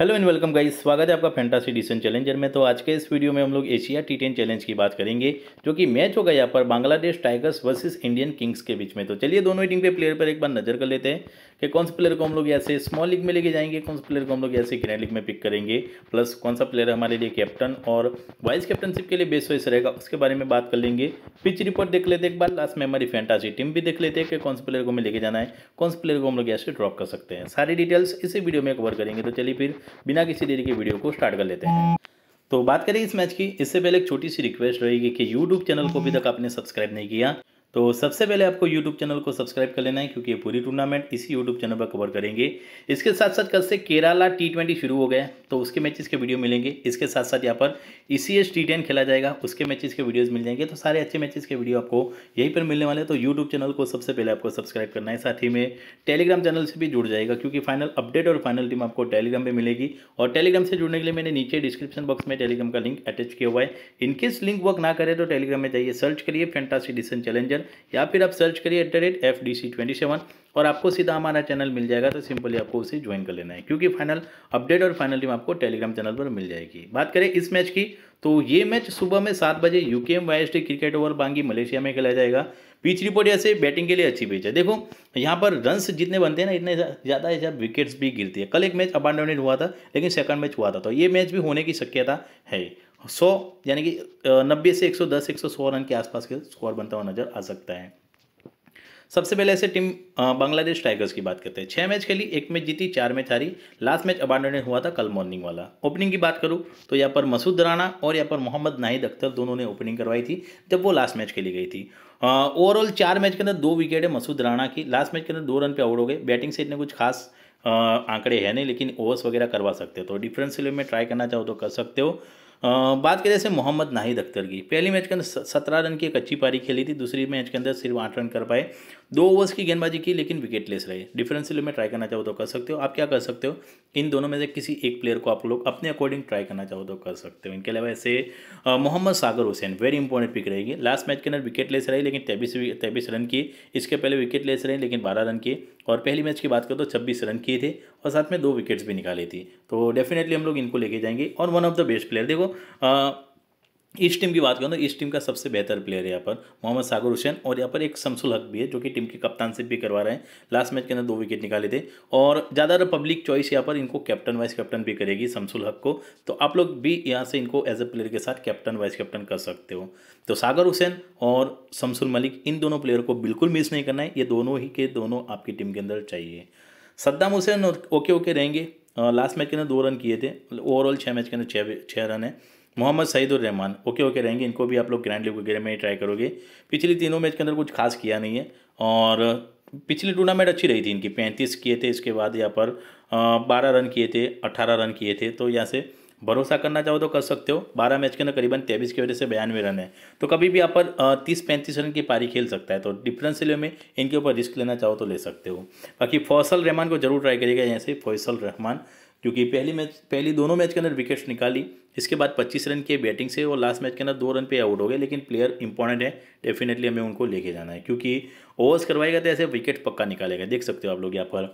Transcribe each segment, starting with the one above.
hello and welcome guys स्वागत है आपका फैंटासी डिसन चैलेंजर में तो आज के इस वीडियो में हम लोग एशिया टी टेन चैलेंज की बात करेंगे जो कि मैच होगा यहाँ पर Bangladesh tigers versus Indian kings के बीच में तो चलिए दोनों ही टीम के प्लेयर पर एक बार नज़र कर लेते हैं कि कौन सा प्लेयर को हम लोग ऐसे स्मॉल लीग में लेके जाएंगे कौन सा प्लेयर को हम लोग ऐसे ग्रैंड लीग में पिक करेंगे प्लस कौन सा प्लेयर हमारे लिए कैप्टन और वाइस कैप्टनशिप के लिए बेस तो वाइस रहेगा उसके बारे में बात कर लेंगे पिच रिपोर्ट देख लेते एक बार लास्ट में हमारी फैंटासी टीम भी देख लेते हैं कि कौन से प्लेयर को हमें लेके जाना है कौन से प्लेयर को हम लोग ऐसे ड्रॉप कर सकते हैं सारी डिटेल्स इसी वीडियो में कवर करेंगे तो चलिए फिर बिना किसी देरी के वीडियो को स्टार्ट कर लेते हैं तो बात करें इस मैच की इससे पहले एक छोटी सी रिक्वेस्ट रहेगी कि यूट्यूब चैनल को अभी तक आपने सब्सक्राइब नहीं किया तो सबसे पहले आपको यूट्यूब चैनल को सब्सक्राइब कर लेना है क्योंकि ये पूरी टूर्नामेंट इसी यूट्यूब चैनल पर कवर करेंगे इसके साथ साथ कल से केराला टी ट्वेंटी शुरू हो गया तो उसके मैचेस के वीडियो मिलेंगे इसके साथ साथ यहाँ पर E C S T ten खेला जाएगा उसके मैचेस के वीडियोज़ मिल जाएंगे तो सारे अच्छे मैचेस के वीडियो आपको यहीं पर मिलने वाले तो यूट्यूब चैनल को सबसे पहले आपको सब्सक्राइब करना है साथ ही में टेलीग्राम चैनल से भी जुड़ जाएगा क्योंकि फाइनल अपडेट और फाइनल टीम आपको टेलीग्राम पर मिलेगी और टेलीग्राम से जुड़ने के लिए मैंने नीचे डिस्क्रिप्शन बॉक्स में टेलीग्राम का लिंक अटैच किया हुआ है इनकेस लिंक वर्क ना करें तो टेलीग्राम में जाइए सर्च करिए फैंटासी डिसन चैलेंजर या फिर आप सर्च करिए at the rate F D C twenty seven और आपको सीधा हमारा चैनल मिल जाएगा तो सिंपली आपको उसे ज्वाइन कर लेना है क्योंकि फाइनल अपडेट और फाइनल टीम आपको टेलीग्राम चैनल पर मिल जाएगी बात करें इस मैच की तो ये मैच सुबह में सात बजे UKM Y cricket oval Bangi Malaysia में खेला जाएगा पिच रिपोर्ट ऐसे बैटिंग के लिए अच्छी पिच है देखो यहाँ पर रन्स जितने बनते हैं ना इतने ज़्यादा है जब विकेट्स भी गिरती है कल एक मैच अबांडोनेट हुआ था लेकिन सेकंड मैच हुआ था तो ये मैच भी होने की शक्यता है सौ यानी कि नब्बे से एक एक सौ दस सौ सौ रन के आसपास के स्कोर बनता हुआ नजर आ सकता है सबसे पहले ऐसे टीम बांग्लादेश टाइगर्स की बात करते हैं छः मैच खेली एक मैच जीती चार मैच हारी लास्ट मैच अबांडनेड हुआ था कल मॉर्निंग वाला ओपनिंग की बात करूँ तो यहाँ पर मसूद राणा और यहाँ पर मोहम्मद नाहिद अख्तर दोनों ने ओपनिंग करवाई थी जब वो लास्ट मैच खेली गई थी ओवरऑल चार मैच के अंदर दो विकेट है मसूद राणा की लास्ट मैच के अंदर दो रन पे आउट हो गए बैटिंग से इतने कुछ खास आंकड़े हैं नहीं लेकिन ओवर्स वगैरह करवा सकते हो तो डिफरेंस में ट्राई करना चाहो तो कर सकते हो बात करें जैसे मोहम्मद नाहिद अख्तर की पहली मैच के अंदर सत्रह रन की एक अच्छी पारी खेली थी दूसरी मैच के अंदर सिर्फ आठ रन कर पाए दो ओवर्स की गेंदबाजी की लेकिन विकेट लेस रहे डिफरेंशियल में ट्राई करना चाहो तो कर सकते हो आप क्या कर सकते हो इन दोनों में से किसी एक प्लेयर को आप लोग अपने अकॉर्डिंग ट्राई करना चाहो तो कर सकते हो इनके अलावा ऐसे Mohammad Sagar Hussain very important pick रहेगी लास्ट मैच के अंदर विकेट लेस रही लेकिन तेबीस तेबीस रन की इसके पहले विकेट लेस रहे लेकिन बारह रन किए और पहली मैच की बात करें तो छब्बीस रन किए थे और साथ में दो विकेट्स भी निकाले थी तो डेफिनेटली हम लोग इनको लेके जाएंगे और one of the best player देखो आ, इस टीम की बात करूँ तो इस टीम का सबसे बेहतर प्लेयर है यहाँ पर मोहम्मद सागर हुसैन और यहाँ पर एक शमसुल हक भी है जो कि टीम की कप्तानशिप भी करवा रहे हैं लास्ट मैच के अंदर दो विकेट निकाले थे और ज़्यादातर पब्लिक चॉइस यहाँ पर इनको कैप्टन वाइस कैप्टन भी करेगी शमसुल हक को तो आप लोग भी यहाँ से इनको एज ए प्लेयर के साथ कैप्टन वाइस कैप्टन कर सकते हो तो सागर हुसैन और शमसुल मलिक इन दोनों प्लेयर को बिल्कुल मिस नहीं करना है ये दोनों ही के दोनों आपकी टीम के अंदर चाहिए सद्दाम हुसैन ओके ओके रहेंगे लास्ट मैच के अंदर दो रन किए थे ओवरऑल छः मैच के अंदर छः छः रन है मोहम्मद सईदुररहमान ओके ओके रहेंगे इनको भी आप लोग ग्रैंड लीग वगैरह में ट्राई करोगे पिछली तीनों मैच के अंदर कुछ खास किया नहीं है और पिछली टूर्नामेंट अच्छी रही थी इनकी पैंतीस किए थे इसके बाद यहाँ पर बारह रन किए थे अट्ठारह रन किए थे तो यहाँ से भरोसा करना चाहो तो कर सकते हो बारह मैच के अंदर करीबन तेईस की वजह से बयानवे रन है तो कभी भी यहाँ पर तीस पैंतीस रन की पारी खेल सकता है तो डिफरेंस लेवे में इनके ऊपर रिस्क लेना चाहो तो ले सकते हो बाकी फौसल रहमान को जरूर ट्राई करिएगा यहाँ से फौसल रहमान क्योंकि पहली मैच पहली दोनों मैच के अंदर विकेट्स निकाली इसके बाद 25 रन के बैटिंग से और लास्ट मैच के अंदर दो रन पे आउट हो गए लेकिन प्लेयर इंपॉर्टेंट है डेफिनेटली हमें उनको लेके जाना है क्योंकि ओवर्स करवाएगा तो ऐसे विकेट पक्का निकालेगा देख सकते हो आप लोग यहाँ पर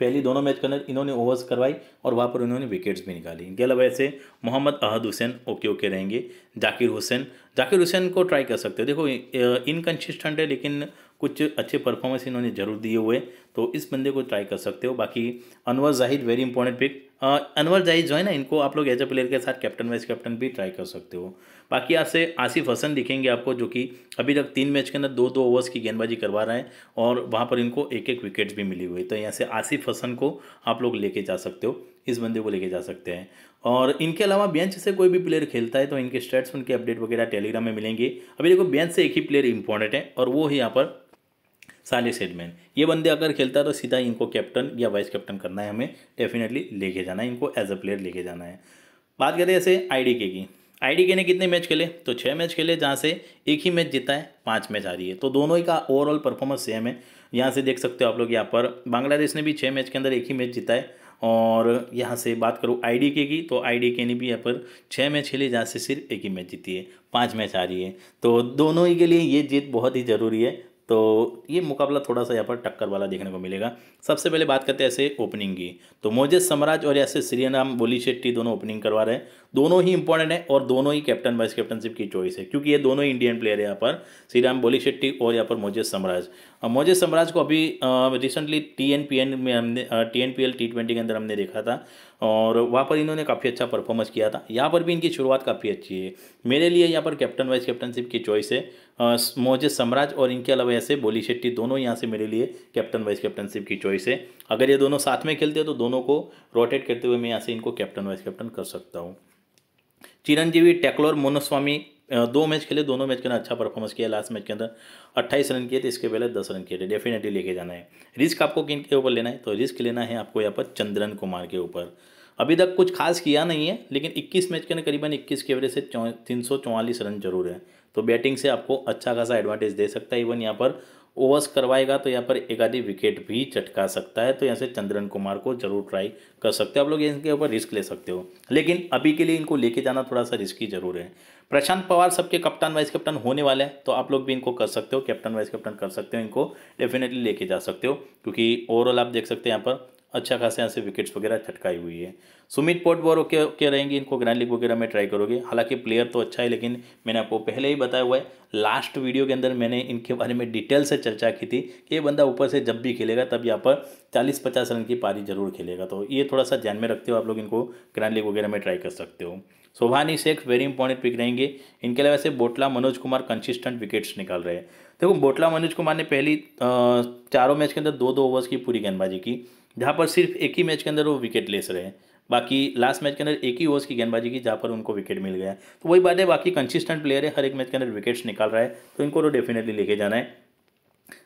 पहली दोनों मैच के अंदर इन्होंने ओवर्स करवाई और वहाँ पर इन्होंने विकेट्स भी निकाली इनके अलावा ऐसे मोहम्मद अहद हुसैन ओके ओके रहेंगे जाकिर हुसैन जाकिर हुसैन को ट्राई कर सकते हो देखो इनकन्सिस्टेंट है लेकिन कुछ अच्छे परफॉर्मेंस इन्होंने जरूर दिए हुए तो इस बंदे को ट्राई कर सकते हो बाकी Anwar Zahid very important pick Anwar जाइज जो है ना इनको आप लोग एज ए प्लेयर के साथ कैप्टन वाइस कैप्टन भी ट्राई कर सकते हो बाकी आपसे से आसिफ हसन दिखेंगे आपको जो कि अभी तक तीन मैच के अंदर दो दो ओवर्स की गेंदबाजी करवा रहे हैं और वहाँ पर इनको एक एक विकेट्स भी मिली हुई तो यहाँ से आसिफ हसन को आप लोग लेके जा सकते हो इस बंदे को लेके जा सकते हैं और इनके अलावा बेंच से कोई भी प्लेयर खेलता है तो इनके स्टेट्स उनके अपडेट वगैरह टेलीग्राम में मिलेंगे अभी देखो बेंच से एक ही प्लेयर इंपॉर्टेंट है और वो ही यहाँ पर साले सेडमैन ये बंदे अगर खेलता है तो सीधा इनको कैप्टन या वाइस कैप्टन करना है हमें डेफिनेटली लेके जाना है इनको एज अ प्लेयर लेके जाना है बात करें ऐसे आई की आई ने कितने मैच खेले तो छः मैच खेले जहाँ से एक ही मैच जीता है पाँच मैच आ रही है तो दोनों ही का ओवरऑल परफॉर्मेंस सेम है यहाँ से देख सकते हो आप लोग यहाँ पर बांग्लादेश ने भी छः मैच के अंदर एक ही मैच जीता है और यहाँ से बात करूँ आई की तो आई ने भी यहाँ पर छः मैच खेले जहाँ से सिर्फ एक ही मैच जीती है पाँच मैच आ रही है तो दोनों ही के लिए ये जीत बहुत ही ज़रूरी है तो ये मुकाबला थोड़ा सा यहाँ पर टक्कर वाला देखने को मिलेगा सबसे पहले बात करते हैं ऐसे ओपनिंग की तो मोजेस सम्राज और ऐसे श्रीराम बोली शेट्टी दोनों ओपनिंग करवा रहे हैं दोनों ही इंपॉर्टेंट है और दोनों ही कैप्टन वाइस कैप्टनशिप की चॉइस है क्योंकि ये दोनों ही इंडियन प्लेयर है यहाँ पर श्रीराम बोली शेट्टी और यहाँ पर मोजेश सम्राज मोजेश सम्राज को अभी recently T N P N में हमने T N P L T twenty के अंदर हमने देखा था और वहाँ पर इन्होंने काफ़ी अच्छा परफॉर्मेंस किया था यहाँ पर भी इनकी शुरुआत काफ़ी अच्छी है मेरे लिए यहाँ पर कैप्टन वाइस कैप्टनशिप की चॉइस है मोजे सम्राज और इनके अलावा ऐसे बोली शेट्टी दोनों यहाँ से मेरे लिए कैप्टन वाइस कैप्टनशिप की चॉइस है अगर ये दोनों साथ में खेलते हैं तो दोनों को रोटेट करते हुए मैं यहाँ से इनको कैप्टन वाइस कैप्टन कर सकता हूँ चिरंजीवी टेक्लोर मोनोस्वामी दो मैच खेले दोनों मैच के अंदर अच्छा परफॉर्मेंस किया लास्ट मैच के अंदर अट्ठाईस रन किए थे इसके पहले दस रन किए थे डेफिनेटली लेके जाना है रिस्क आपको किन के ऊपर लेना है तो रिस्क लेना है आपको यहाँ पर चंद्रन कुमार के ऊपर अभी तक कुछ खास किया नहीं है लेकिन 21 मैच के अंदर करीबन 21 के वजह से तीन रन जरूर है तो बैटिंग से आपको अच्छा खासा एडवांटेज दे सकता है इवन यहाँ पर ओवर्स करवाएगा तो यहाँ पर एक आधी विकेट भी चटका सकता है तो यहाँ से चंद्रन कुमार को जरूर ट्राई कर सकते हो आप लोग इनके ऊपर रिस्क ले सकते हो लेकिन अभी के लिए इनको लेके जाना थोड़ा सा रिस्की जरूर है प्रशांत पवार सबके कप्तान वाइस कैप्टन होने वाले हैं तो आप लोग भी इनको कर सकते हो कैप्टन वाइस कैप्टन कर सकते हो इनको डेफिनेटली लेके जा सकते हो क्योंकि ओवरऑल आप देख सकते हैं यहाँ पर अच्छा खासा यहाँ से विकेट्स वगैरह छटकाई हुई है सुमित बॉर ओके ओके रहेंगे इनको ग्रैंड लीग वगैरह में ट्राई करोगे हालांकि प्लेयर तो अच्छा है लेकिन मैंने आपको पहले ही बताया हुआ है लास्ट वीडियो के अंदर मैंने इनके बारे में डिटेल से चर्चा की थी कि ये बंदा ऊपर से जब भी खेलेगा तब यहाँ पर चालीस पचास रन की पारी जरूर खेलेगा तो ये थोड़ा सा ध्यान में रखते हो आप लोग इनको ग्रैंड लीग वगैरह में ट्राई कर सकते हो Sobhani Shaikh very important pick रहेंगे इनके अलावा से बोटला मनोज कुमार कंसिस्टेंट विकेट्स निकाल रहे हैं देखो बोटला मनोज कुमार ने पहली चारों मैच के अंदर दो दो ओवर्स की पूरी गेंदबाजी की जहाँ पर सिर्फ एक ही मैच के अंदर वो विकेट लेस रहे बाकी लास्ट मैच के अंदर एक ही ओवर्स की गेंदबाजी की जहाँ पर उनको विकेट मिल गया तो वही बात है बाकी कंसिस्टेंट प्लेयर है हर एक मैच के अंदर विकेट्स निकाल रहा है तो इनको तो डेफिनेटली लेके जाना है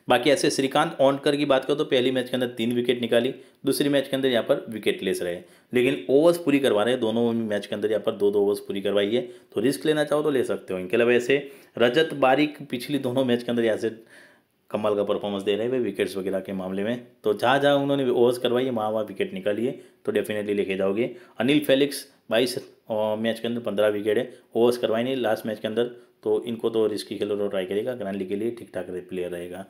बाकी ऐसे श्रीकांत ओनकर की बात करो तो पहली मैच के अंदर तीन विकेट निकाली दूसरी मैच के अंदर यहाँ पर विकेट लेस रहे लेकिन ओवर्स पूरी करवा रहे हैं दोनों मैच के अंदर यहाँ पर दो दो ओवर्स पूरी करवाई है तो रिस्क लेना चाहो तो ले सकते हो इनके अलावा ऐसे रजत बारिक पिछली दोनों मैच के अंदर यहाँ से कमल का परफॉर्मेंस दे रहे हैं वे विकेट्स वगैरह के मामले में तो जहाँ जहाँ उन्होंने ओवर्स करवाई है वहाँ वहाँ विकेट निकाली है तो डेफिनेटली लेके जाओगे अनिल फेलिक्स बाईस मैच के अंदर पंद्रह विकेट है ओवर्स करवाई नहीं लास्ट मैच के अंदर तो इनको तो रिस्की खिलाड़ी ट्राई करेगा ग्रानली के लिए ठीक ठाक प्लेयर रहेगा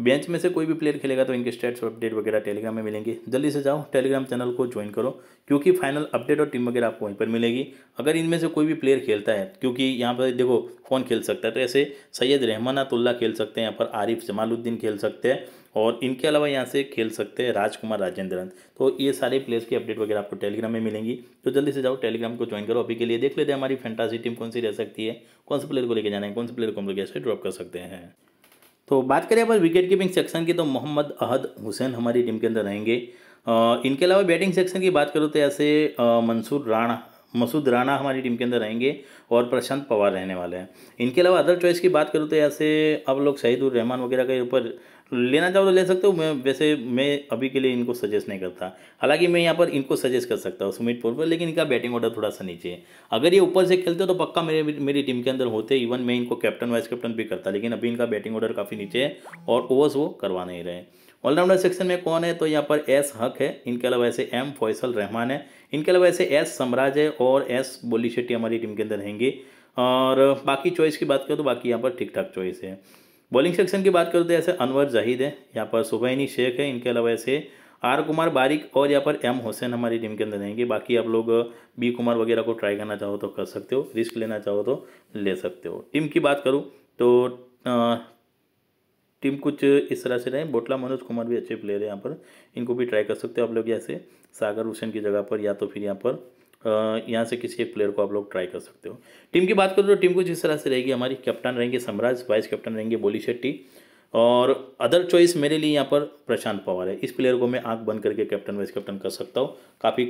बेंच में से कोई भी प्लेयर खेलेगा तो इनके स्टेट्स और अपडेट वगैरह टेलीग्राम में मिलेंगे जल्दी से जाओ टेलीग्राम चैनल को ज्वाइन करो क्योंकि फाइनल अपडेट और टीम वगैरह आपको वहीं पर मिलेगी अगर इनमें से कोई भी प्लेयर खेलता है क्योंकि यहाँ पर देखो कौन खेल सकता है तो ऐसे सैयद रहमान अतुल्ला खेल सकते हैं यहाँ पर आरिफ जमालुद्दीन खेल सकते हैं और इनके अलावा यहाँ से खेल सकते हैं राजकुमार राजेंद्रन तो ये सारे प्लेयर्स की अपडेट वगैरह आपको टेलीग्राम में मिलेंगी तो जल्दी से जाओ टेलीग्राम को ज्वाइन करो अभी के लिए देख लेते हैं हमारी फैंटासी टीम कौन सी रह सकती है कौन से प्लेयर को लेकर जाना है कौन से प्लेयर को हम लोग ऐसे ड्रॉप कर सकते हैं तो बात करें अपन विकेट कीपिंग सेक्शन की तो मोहम्मद अहद हुसैन हमारी टीम के अंदर रहेंगे इनके अलावा बैटिंग सेक्शन की बात करूँ तो ऐसे मंसूर राणा मसूद राणा हमारी टीम के अंदर रहेंगे और प्रशांत पवार रहने वाले हैं इनके अलावा अदर चॉइस की बात करूँ तो ऐसे अब लोग शहीदुर रहमान वगैरह के ऊपर लेना चाहो तो ले सकते हो मैं वैसे मैं अभी के लिए इनको सजेस्ट नहीं करता हालांकि मैं यहाँ पर इनको सजेस्ट कर सकता हूँ सुमित पोल पर लेकिन इनका बैटिंग ऑर्डर थोड़ा सा नीचे है अगर ये ऊपर से खेलते हो तो पक्का मेरे मेरी टीम के अंदर होते इवन मैं इनको कैप्टन वाइस कैप्टन भी करता लेकिन अभी इनका बैटिंग ऑर्डर काफ़ी नीचे है और ओवर्स वो करवा नहीं रहे ऑलराउंडर सेक्शन में कौन है तो यहाँ पर एस हक है इनके अलावा ऐसे एम फैसल रहमान है इनके अलावा ऐसे एस सम्राज है और एस बोली शेट्टी हमारी टीम के अंदर रहेंगे और बाकी चॉइस की बात करें तो बाकी यहाँ पर ठीक ठाक चॉइस है बॉलिंग सेक्शन की बात करते तो ऐसे अनवर जाहिद है यहाँ पर सुबैनी शेख है इनके अलावा ऐसे आर कुमार बारिक और यहाँ पर एम हुसैन हमारी टीम के अंदर रहेंगे बाकी आप लोग बी कुमार वगैरह को ट्राई करना चाहो तो कर सकते हो रिस्क लेना चाहो तो ले सकते हो टीम की बात करूँ तो आ, टीम कुछ इस तरह से रहे बोटला मनोज कुमार भी अच्छे प्लेयर है यहाँ पर इनको भी ट्राई कर सकते हो आप लोग ऐसे सागर हुसैन की जगह पर या तो फिर यहाँ पर यहाँ से किसी एक प्लेयर को आप लोग ट्राई कर सकते हो टीम की बात करो तो टीम को जिस तरह से रहेगी हमारी कैप्टन रहेंगे समराज वाइस कैप्टन रहेंगे बोली शेट्टी और अदर चॉइस मेरे लिए यहाँ पर प्रशांत पवार है इस प्लेयर को मैं आंख बंद करके कैप्टन वाइस कैप्टन कर सकता हूँ काफ़ी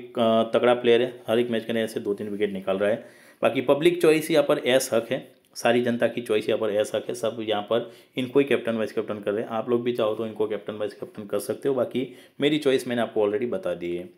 तगड़ा प्लेयर है हर एक मैच के ऐसे दो तीन विकेट निकाल रहा है बाकी पब्लिक चॉइस यहाँ पर एस हक है सारी जनता की चॉइस यहाँ पर हक है सब यहाँ पर इनको ही कैप्टन वाइस कैप्टन कर रहे हैं आप लोग भी चाहो तो इनको कैप्टन वाइस कैप्टन कर सकते हो बाकी मेरी चॉइस मैंने आपको ऑलरेडी बता दी है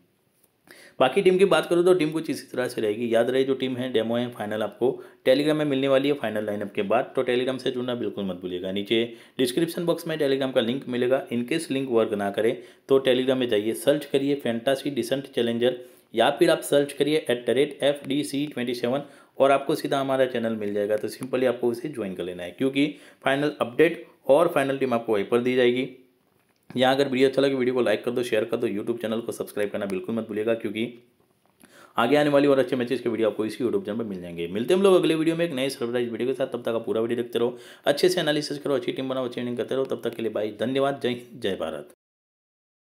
बाकी टीम की बात करूँ तो टीम कुछ इसी तरह से रहेगी याद रहे जो टीम है डेमो है फाइनल आपको टेलीग्राम में मिलने वाली है फाइनल लाइनअप के बाद तो टेलीग्राम से जुड़ना बिल्कुल मत भूलिएगा नीचे डिस्क्रिप्शन बॉक्स में टेलीग्राम का लिंक मिलेगा इनकेस लिंक वर्क ना करे तो टेलीग्राम में जाइए सर्च करिए फैंटासी डिसेंट चैलेंजर या फिर आप सर्च करिए at the rate F D C twenty seven और आपको सीधा हमारा चैनल मिल जाएगा तो सिंपली आपको उसे ज्वाइन कर लेना है क्योंकि फाइनल अपडेट और फाइनल टीम आपको वहीं पर दी जाएगी यहाँ अगर वीडियो अच्छा लगे वीडियो को लाइक कर दो शेयर कर दो यूट्यूब चैनल को सब्सक्राइब करना बिल्कुल मत भूलिएगा क्योंकि आगे आने वाली और अच्छे मैचेस के वीडियो आपको इसी यूट्यूब चैनल पर मिल जाएंगे मिलते हम लोग अगले वीडियो में एक नए सरप्राइज वीडियो के साथ तब तक आप पूरा वीडियो देखते रहो अच्छे से एनालिसिस करो अच्छी टीम बनाओ अच्छी रनिंग करते रहो तब तक के लिए बाई धन्यवाद जय हिंद जय भारत